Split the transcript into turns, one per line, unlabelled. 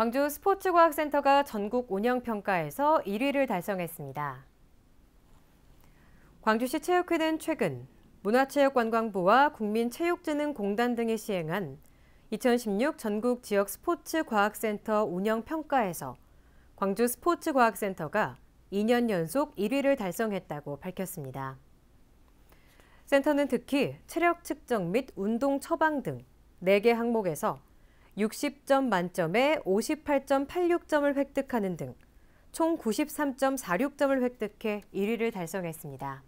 광주 스포츠과학센터가 전국 운영평가에서 1위를 달성했습니다. 광주시 체육회는 최근 문화체육관광부와 국민체육진흥공단 등이 시행한 2016 전국 지역 스포츠 과학센터 운영 평가에서 광주 스포츠 과학센터가 2년 연속 1위를 달성했다고 밝혔습니다. 센터는 특히 체력 측정 및 운동 처방 등 4개 항목에서 60점 만점에 58.86점을 획득하는 등 총 93.46점을 획득해 1위를 달성했습니다.